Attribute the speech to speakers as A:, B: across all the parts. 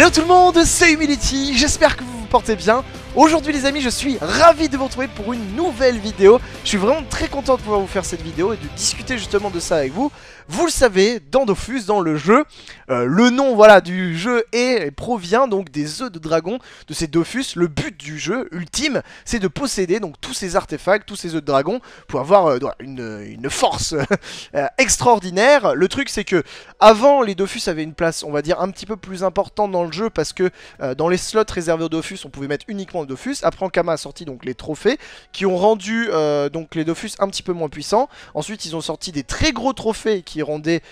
A: Hello tout le monde, c'est Humility, j'espère que vous vous portez bien. Aujourd'hui les amis, je suis ravi de vous retrouver pour une nouvelle vidéo je suis vraiment très content de pouvoir vous faire cette vidéo et de discuter justement de ça avec vous. Vous le savez, dans Dofus, dans le jeu, euh, le nom voilà du jeu est, provient donc des œufs de dragon, de ces Dofus. Le but du jeu ultime, c'est de posséder donc tous ces artefacts, tous ces œufs de dragon, pour avoir euh, une, force euh, extraordinaire. Le truc, c'est que avant, les Dofus avaient une place, on va dire, un petit peu plus importante dans le jeu, parce que dans les slots réservés aux Dofus, on pouvait mettre uniquement le Dofus. Après, Kama a sorti donc les trophées, qui ont rendu donc les Dofus un petit peu moins puissants. Ensuite, ils ont sorti des très gros trophées qui rendaient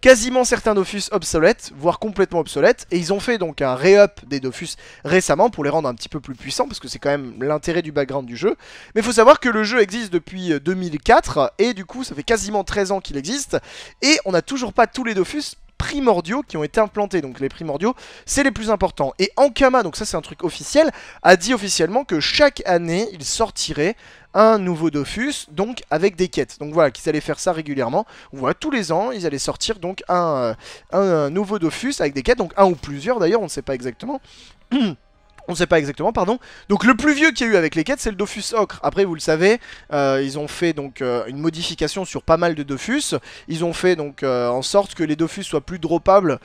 A: quasiment certains Dofus obsolètes, voire complètement obsolètes, et ils ont fait donc un re-up des Dofus récemment pour les rendre un petit peu plus puissants, parce que c'est quand même l'intérêt du background du jeu. Mais il faut savoir que le jeu existe depuis 2004, euh, et du coup ça fait quasiment 13 ans qu'il existe, et on n'a toujours pas tous les Dofus primordiaux qui ont été implantés, donc les primordiaux c'est les plus importants. Et Ankama, donc ça c'est un truc officiel, a dit officiellement que chaque année il sortirait un nouveau Dofus, donc avec des quêtes. Donc voilà, qu'ils allaient faire ça régulièrement. On tous les ans, ils allaient sortir donc euh, un, nouveau Dofus avec des quêtes, donc un ou plusieurs d'ailleurs, on ne sait pas exactement. on ne sait pas exactement, pardon. Donc le plus vieux qu'il y a eu avec les quêtes, c'est le Dofus Ocre. Après, vous le savez, euh, ils ont fait donc euh, une modification sur pas mal de Dofus. Ils ont fait donc euh, en sorte que les Dofus soient plus droppables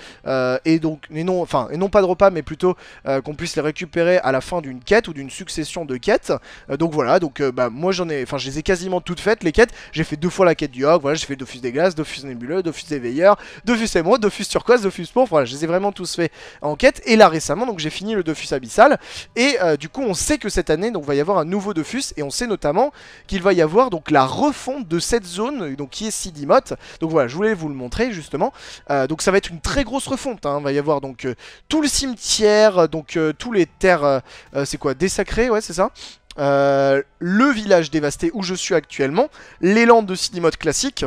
A: et donc non, enfin et non pas droppables, mais plutôt qu'on puisse les récupérer à la fin d'une quête ou d'une succession de quêtes. donc voilà, donc bah, moi j'en ai, enfin je les ai quasiment toutes faites les quêtes. J'ai fait deux fois la quête du Ocre. Voilà, j'ai fait Dofus des glaces, Dofus nébuleux, Dofus des veilleurs, Dofus émeraude, Dofus turquoise, Dofus pauvre Voilà, je les ai vraiment tous fait en quête. Et là récemment, donc j'ai fini le Dofus abyssal. Et euh, du coup, on sait que cette année, donc, va y avoir un nouveau Dofus. Et on sait notamment qu'il va y avoir donc la refonte de cette zone, euh, donc qui est Sidimoth. Donc voilà, je voulais vous le montrer justement. Euh, donc ça va être une très grosse refonte. Il hein. va y avoir donc tout le cimetière, donc tous les terres, c'est quoi, désacrées, ouais, c'est ça. le village dévasté où je suis actuellement, les landes de Sidimoth classique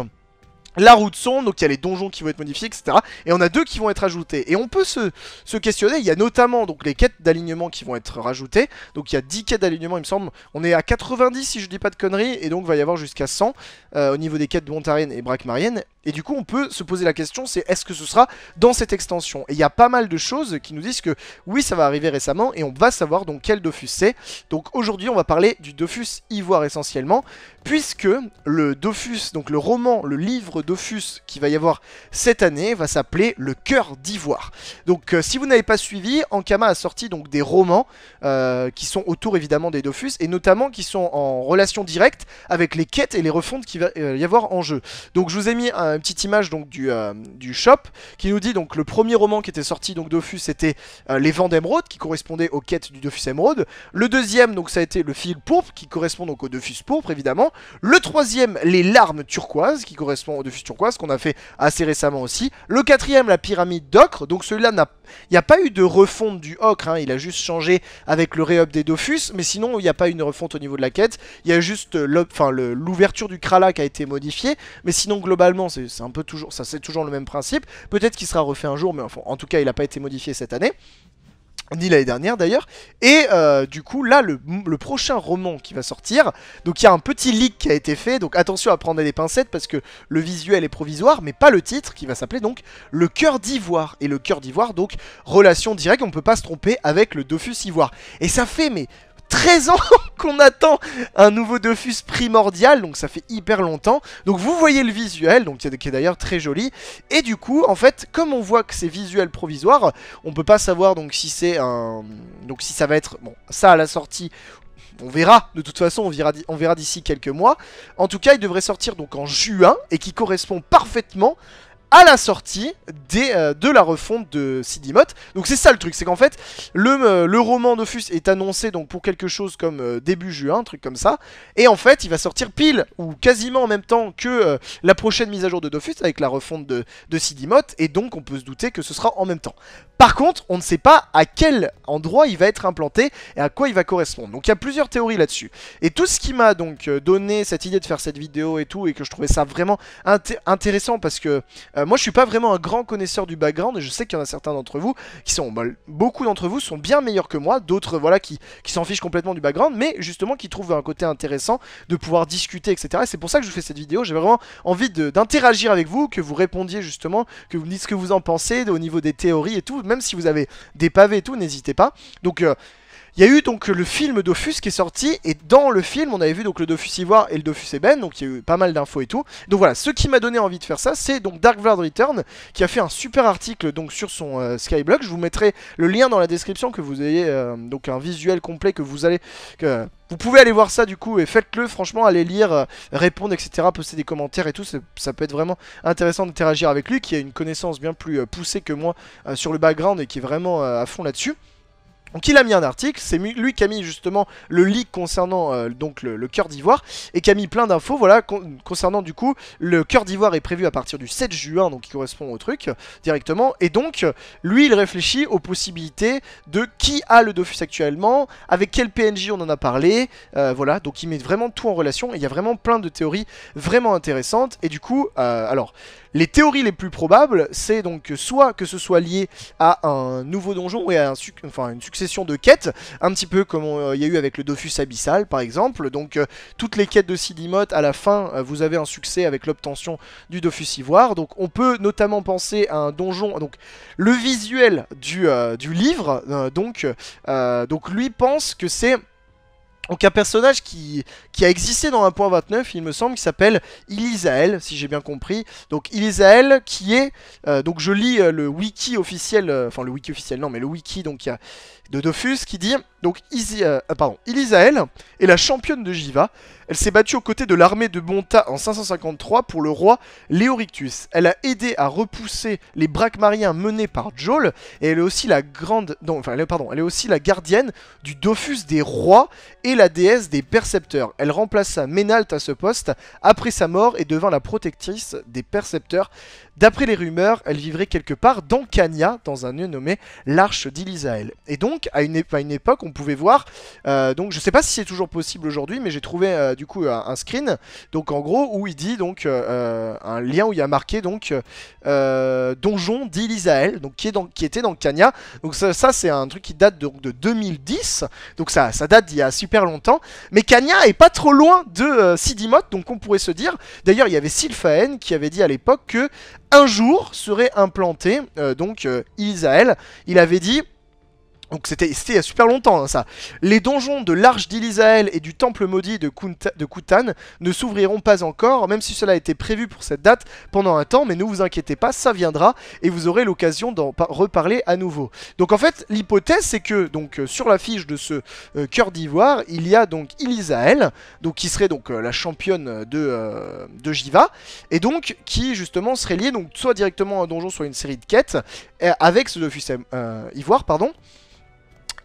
A: la route sonde, donc il y a les donjons qui vont être modifiés, etc. Et on a deux qui vont être ajoutés. Et on peut se, questionner, il y a notamment donc les quêtes d'alignement qui vont être rajoutées. Donc il y a 10 quêtes d'alignement, il me semble. On est à 90 si je dis pas de conneries, et donc il va y avoir jusqu'à 100 euh, au niveau des quêtes de Montarien et Marienne. Et du coup, on peut se poser la question, c'est est-ce que ce sera dans cette extension Et il y a pas mal de choses qui nous disent que oui, ça va arriver récemment et on va savoir donc quel Dofus c'est. Donc aujourd'hui, on va parler du Dofus Ivoire essentiellement, puisque le Dofus, donc le roman, le livre Dofus qui va y avoir cette année, va s'appeler Le Cœur d'Ivoire. Donc euh, si vous n'avez pas suivi, Ankama a sorti donc des romans euh, qui sont autour évidemment des Dofus et notamment qui sont en relation directe avec les quêtes et les refondes qu'il va euh, y avoir en jeu. Donc je vous ai mis un euh, une petite image donc du, euh, du shop qui nous dit donc le premier roman qui était sorti donc Dofus c'était euh, Les Vents d'Emeraude qui correspondait aux quêtes du Dofus émeraude Le deuxième donc ça a été le fil pourpre qui correspond donc au Dofus pourpre évidemment. Le troisième les larmes turquoises qui correspond au Dofus turquoise qu'on a fait assez récemment aussi. Le quatrième la pyramide d'ocre donc celui-là n'a il n'y a pas eu de refonte du Ocre, hein. il a juste changé avec le re-up des Dofus, mais sinon il n'y a pas une refonte au niveau de la quête. Il y a juste l'ouverture du Krala qui a été modifiée, mais sinon globalement c'est un peu toujours, ça c'est toujours le même principe. Peut-être qu'il sera refait un jour, mais en tout cas il n'a pas été modifié cette année ni l'année dernière d'ailleurs. Et euh, du coup, là, le, prochain roman qui va sortir, donc il y a un petit leak qui a été fait, donc attention à prendre des pincettes parce que le visuel est provisoire, mais pas le titre, qui va s'appeler donc Le Cœur d'Ivoire. Et le Cœur d'Ivoire, donc, relation directe, on peut pas se tromper avec le Dofus Ivoire. Et ça fait, mais 13 ans qu'on attend un nouveau Dofus primordial, donc ça fait hyper longtemps. Donc vous voyez le visuel, donc qui est d'ailleurs très joli. Et du coup, en fait, comme on voit que c'est visuel provisoire, on peut pas savoir donc si c'est un... Donc si ça va être, bon, ça à la sortie on verra, de toute façon on verra, d'ici quelques mois. En tout cas il devrait sortir donc en juin et qui correspond parfaitement à la sortie des, euh, de la refonte de Sidimoth, Donc c'est ça le truc, c'est qu'en fait, le, euh, le roman Dofus est annoncé donc pour quelque chose comme euh, début juin, un truc comme ça. Et en fait, il va sortir pile, ou quasiment en même temps que la prochaine mise à jour de Dofus avec la refonte de, de Et donc on peut se douter que ce sera en même temps. Par contre, on ne sait pas à quel endroit il va être implanté et à quoi il va correspondre. Donc il y a plusieurs théories là-dessus. Et tout ce qui m'a donc donné cette idée de faire cette vidéo et tout, et que je trouvais ça vraiment intéressant parce que... Euh, moi, je suis pas vraiment un grand connaisseur du background, et je sais qu'il y en a certains d'entre vous qui sont, bah, beaucoup d'entre vous sont bien meilleurs que moi, d'autres, voilà, qui, s'en fichent complètement du background, mais justement qui trouvent un côté intéressant de pouvoir discuter, etc. c'est pour ça que je vous fais cette vidéo. J'ai vraiment envie d'interagir avec vous, que vous répondiez justement, que vous me dites ce que vous en pensez au niveau des théories et tout, même si vous avez des pavés et tout, n'hésitez pas. Donc euh, il y a eu donc le film Dofus qui est sorti, et dans le film, on avait vu donc le Dofus Ivoire et le Dofus Eben, donc il y a eu pas mal d'infos et tout. Donc voilà, ce qui m'a donné envie de faire ça, c'est donc Dark Vlad Return, qui a fait un super article donc sur son euh, Skyblock. Je vous mettrai le lien dans la description, que vous ayez euh, donc un visuel complet, que vous allez... Que, vous pouvez aller voir ça du coup et faites-le, franchement, allez lire, euh, répondre, etc. Poster des commentaires et tout, ça peut être vraiment intéressant d'interagir avec lui qui a une connaissance bien plus poussée que moi sur le background et qui est vraiment à fond là-dessus. Donc il a mis un article, c'est lui qui a mis justement le leak concernant euh, donc le, cœur d'ivoire et qui a mis plein d'infos voilà concernant du coup le cœur d'ivoire est prévu à partir du 7 juin donc qui correspond au truc directement et donc lui il réfléchit aux possibilités de qui a le Dofus actuellement, avec quel PNJ on en a parlé, euh, voilà donc il met vraiment tout en relation et il y a vraiment plein de théories vraiment intéressantes et du coup euh, alors les théories les plus probables, c'est donc soit que ce soit lié à un nouveau donjon et à une succession de quêtes, un petit peu comme euh, il y a eu avec le Dofus Abyssal par exemple. Donc euh, toutes les quêtes de Sidimoth, à la fin, euh, vous avez un succès avec l'obtention du Dofus Ivoire. Donc on peut notamment penser à un donjon, donc le visuel du, livre, donc lui pense que c'est... Donc un personnage qui, qui a existé dans 1.29, il me semble, qui s'appelle Ilisael, si j'ai bien compris. Donc Ilisael qui est, euh, donc je lis euh, le wiki officiel, euh, enfin le wiki officiel, non mais le wiki donc de Dofus qui dit, donc Elisaël pardon, est la championne de Jiva. Elle s'est battue aux côtés de l'armée de Bonta en 553 pour le roi Léorictus. Elle a aidé à repousser les brachmariens menés par Joel. et elle est aussi la grande, enfin, pardon, elle est aussi la gardienne du Dofus des rois et la déesse des percepteurs. Elle remplaça Ménalt à ce poste après sa mort et devint la protectrice des percepteurs. D'après les rumeurs, elle vivrait quelque part dans Cania, dans un lieu nommé l'Arche d'Ilisaël. Et donc, à une, à une, époque, on pouvait voir, euh, donc je sais pas si c'est toujours possible aujourd'hui, mais j'ai trouvé euh, du coup un, screen, donc en gros, où il dit donc euh, un lien où il y a marqué donc donjon d'Ilisaël, donc qui, est dans, qui était dans Cania. Donc ça, c'est un truc qui date donc de 2010, donc ça, ça date d'il y a super longtemps longtemps. Mais Kanya est pas trop loin de euh, Sidimoth, donc on pourrait se dire. D'ailleurs, il y avait Sylphaen qui avait dit à l'époque que un jour serait implanté, euh, donc euh, Isaël, il avait dit donc c'était il y a super longtemps hein, ça. Les donjons de l'Arche d'Ilisaël et du Temple maudit de, de Kutan ne s'ouvriront pas encore, même si cela a été prévu pour cette date pendant un temps, mais ne vous inquiétez pas, ça viendra et vous aurez l'occasion d'en reparler à nouveau. Donc en fait, l'hypothèse c'est que donc euh, sur l'affiche de ce euh, cœur d'ivoire, il y a donc Ilisaël, donc qui serait donc euh, la championne de, de Jiva, et donc qui justement serait liée donc soit directement à un donjon, soit à une série de quêtes, avec ce Dofus ivoire, pardon.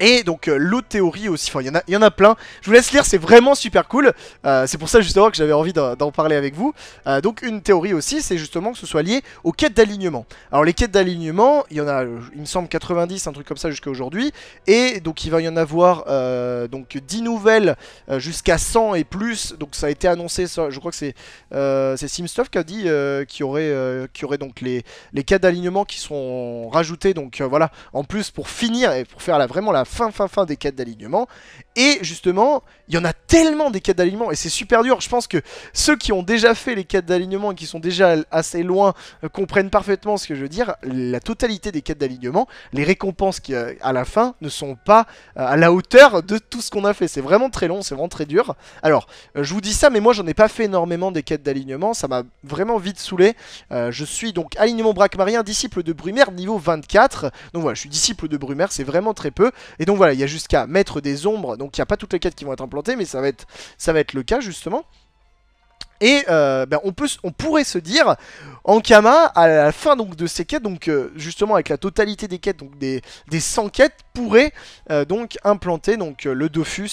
A: Et donc euh, l'autre théorie aussi, enfin il y, en a, y en a plein, je vous laisse lire, c'est vraiment super cool, euh, c'est pour ça justement que j'avais envie d'en parler avec vous. Euh, donc une théorie aussi, c'est justement que ce soit lié aux quêtes d'alignement. Alors les quêtes d'alignement, il y en a, il me semble 90, un truc comme ça jusqu'à aujourd'hui, et donc il va y en avoir donc 10 nouvelles jusqu'à 100 et plus, donc ça a été annoncé, je crois que c'est c'est Simstuff qui a dit qu'il y, aurait, aurait donc les, les quêtes d'alignement qui sont rajoutées, donc voilà, en plus pour finir et pour faire vraiment la fin, fin, fin des quêtes d'alignement. Et justement, il y en a tellement des quêtes d'alignement et c'est super dur. Je pense que ceux qui ont déjà fait les quêtes d'alignement et qui sont déjà assez loin euh, comprennent parfaitement ce que je veux dire. La totalité des quêtes d'alignement, les récompenses qui, euh, à la fin ne sont pas euh, à la hauteur de tout ce qu'on a fait. C'est vraiment très long, c'est vraiment très dur. Alors, je vous dis ça, mais moi j'en ai pas fait énormément des quêtes d'alignement. Ça m'a vraiment vite saoulé. je suis donc alignement brachmarien, disciple de Brumaire, niveau 24. Donc voilà, je suis disciple de Brumaire, c'est vraiment très peu. Et donc voilà, il y a jusqu'à mettre des ombres, donc il n'y a pas toutes les quêtes qui vont être implantées, mais ça va être, ça va être le cas justement. Et euh, ben, on, peut, on pourrait se dire, en Ankama, à la fin donc, de ces quêtes, donc euh, justement avec la totalité des quêtes, donc des, des 100 quêtes, pourrait euh, donc implanter donc, le Dofus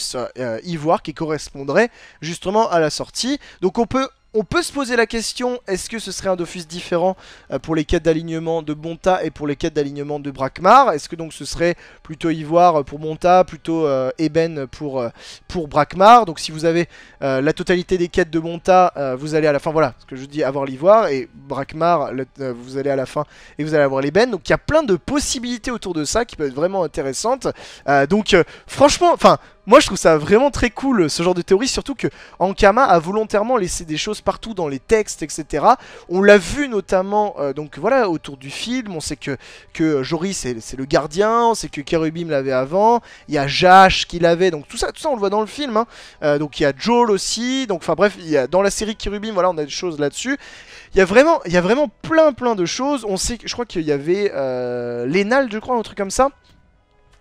A: ivoire qui correspondrait justement à la sortie. Donc on peut on peut se poser la question, est-ce que ce serait un Dofus différent euh, pour les quêtes d'alignement de Bonta et pour les quêtes d'alignement de Brakmar Est-ce que donc ce serait plutôt Ivoire euh, pour Monta, plutôt Ébène euh, Eben pour, pour Brakmar Donc si vous avez la totalité des quêtes de Monta, vous allez à la fin, voilà, ce que je dis, avoir l'Ivoire, et Brakmar, vous allez à la fin et vous allez avoir l'Eben. Donc il y a plein de possibilités autour de ça qui peuvent être vraiment intéressantes. donc franchement, enfin... Moi je trouve ça vraiment très cool euh, ce genre de théorie, surtout que Ankama a volontairement laissé des choses partout dans les textes, etc. On l'a vu notamment euh, donc voilà autour du film, on sait que, que Jory c'est le gardien, on sait que Kerubim l'avait avant, il y a Jash qui l'avait, donc tout ça, tout ça on le voit dans le film. Hein. Euh, donc il y a Joel aussi, donc enfin bref, il y a, dans la série Kerubim, voilà on a des choses là-dessus. Il y, a vraiment, il y a vraiment plein plein de choses, on sait, je crois qu'il y avait euh, Lénal je crois, un truc comme ça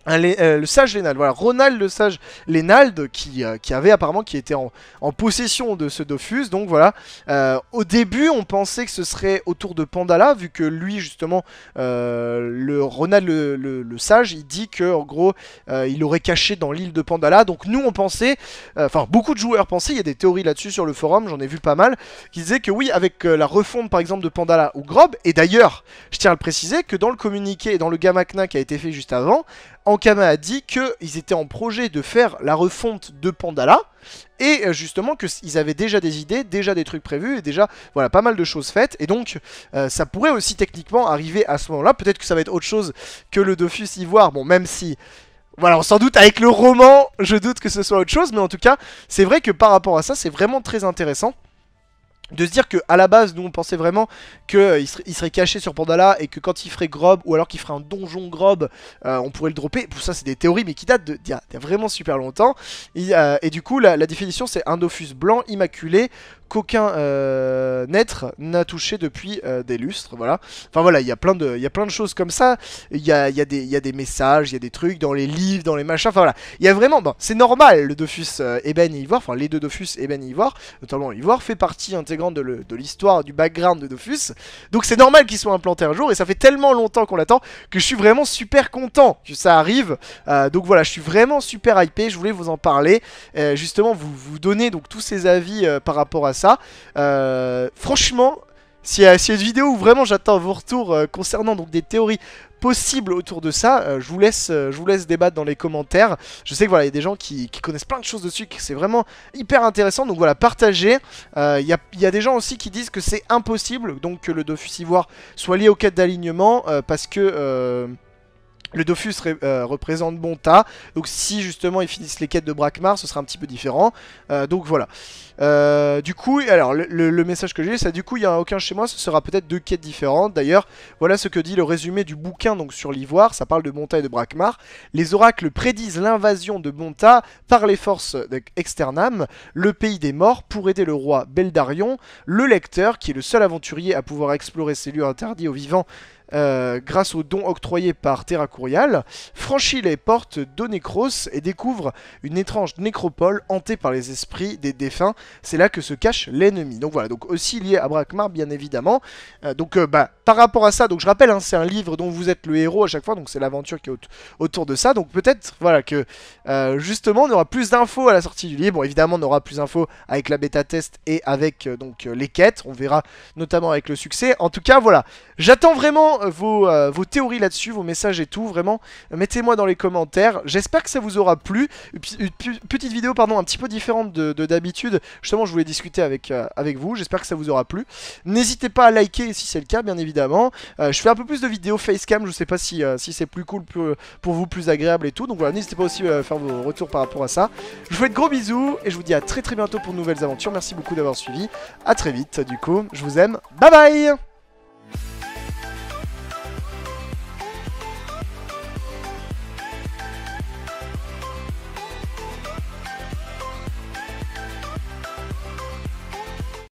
A: euh, le sage Lénald, voilà, Ronald le sage Lénald qui, euh, avait apparemment qui était en, possession de ce Dofus, donc voilà, euh, au début on pensait que ce serait autour de Pandala, vu que lui justement, le Ronald le, sage, il dit que en gros il aurait caché dans l'île de Pandala, donc nous on pensait, enfin beaucoup de joueurs pensaient, il y a des théories là-dessus sur le forum, j'en ai vu pas mal, qui disaient que oui, avec la refonte par exemple de Pandala ou Grob, et d'ailleurs, je tiens à le préciser que dans le communiqué et dans le Gamakna qui a été fait juste avant, Ankama a dit qu'ils étaient en projet de faire la refonte de Pandala et euh, justement qu'ils avaient déjà des idées, déjà des trucs prévus et déjà voilà pas mal de choses faites et donc euh, ça pourrait aussi techniquement arriver à ce moment-là, peut-être que ça va être autre chose que le Dofus Ivoire, bon même si... Voilà, sans doute avec le roman, je doute que ce soit autre chose, mais en tout cas, c'est vrai que par rapport à ça, c'est vraiment très intéressant de se dire que à la base nous on pensait vraiment qu'il euh, serait, caché sur Pandala et que quand il ferait Grob ou alors qu'il ferait un donjon Grob euh, on pourrait le dropper pour ça c'est des théories mais qui datent d'il y, a vraiment super longtemps euh, et, du coup la, la définition c'est un Dofus blanc immaculé qu'aucun être euh, n'a touché depuis euh, des lustres. Voilà. Enfin voilà, il y a plein de, il y plein de choses comme ça. Il y a, des messages, il y a des trucs dans les livres, dans les machins. Enfin voilà, il y a vraiment. c'est normal. Le Dofus Eben euh, et Ivoire, enfin les deux Dofus Eben et Ivoire, notamment Ivoire, fait partie intégrante de l'histoire, du background de Dofus. Donc c'est normal qu'ils soient implantés un jour. Et ça fait tellement longtemps qu'on l'attend que je suis vraiment super content que ça arrive. donc voilà, je suis vraiment super hypé. Je voulais vous en parler, justement vous vous donner donc tous ces avis par rapport à ça. Euh, franchement, si, a une vidéo où vraiment j'attends vos retours euh, concernant donc des théories possibles autour de ça. Euh, je, vous laisse, je vous laisse débattre dans les commentaires. Je sais que voilà, y a des gens qui, connaissent plein de choses dessus, c'est vraiment hyper intéressant. Donc voilà, partagez. Il y, a, des gens aussi qui disent que c'est impossible, donc que le Dofus Ivoire soit lié au cadre d'alignement, parce que... Le Dofus euh, représente Bonta, donc si justement ils finissent les quêtes de Brakmar, ce sera un petit peu différent. Euh, donc voilà. Euh, du coup, alors le, message que j'ai, c'est du coup il n'y a aucun chez moi, ce sera peut-être deux quêtes différentes. D'ailleurs, voilà ce que dit le résumé du bouquin donc sur l'ivoire, ça parle de Bonta et de Brakmar. Les oracles prédisent l'invasion de Bonta par les forces d'Externam, le pays des morts, pour aider le roi Beldarion. Le lecteur, qui est le seul aventurier à pouvoir explorer ces lieux interdits aux vivants, euh, grâce aux dons octroyés par Terra Curial, franchit les portes d'Onecros et découvre une étrange nécropole hantée par les esprits des défunts. C'est là que se cache l'ennemi. Donc voilà, donc aussi lié à Brakmar, bien évidemment. Euh, donc euh, bah, par rapport à ça, donc je rappelle, hein, c'est un livre dont vous êtes le héros à chaque fois, donc c'est l'aventure qui est autour de ça. Donc peut-être, voilà, que justement, on aura plus d'infos à la sortie du livre. Bon, évidemment, on aura plus d'infos avec la bêta test et avec donc les quêtes. On verra notamment avec le succès. En tout cas, voilà. J'attends vraiment euh, euh, vos, théories là-dessus, vos messages et tout. Vraiment, euh, mettez-moi dans les commentaires. J'espère que ça vous aura plu. Une petite vidéo, pardon, un petit peu différente de d'habitude. Justement, je voulais discuter avec, avec vous. J'espère que ça vous aura plu. N'hésitez pas à liker si c'est le cas, bien évidemment. je fais un peu plus de vidéos facecam. Je sais pas si, si c'est plus cool pour vous, plus agréable et tout. Donc voilà, n'hésitez pas aussi à faire vos retours par rapport à ça. Je vous fais de gros bisous et je vous dis à très très bientôt pour de nouvelles aventures. Merci beaucoup d'avoir suivi. À très vite, du coup. Je vous aime. Bye bye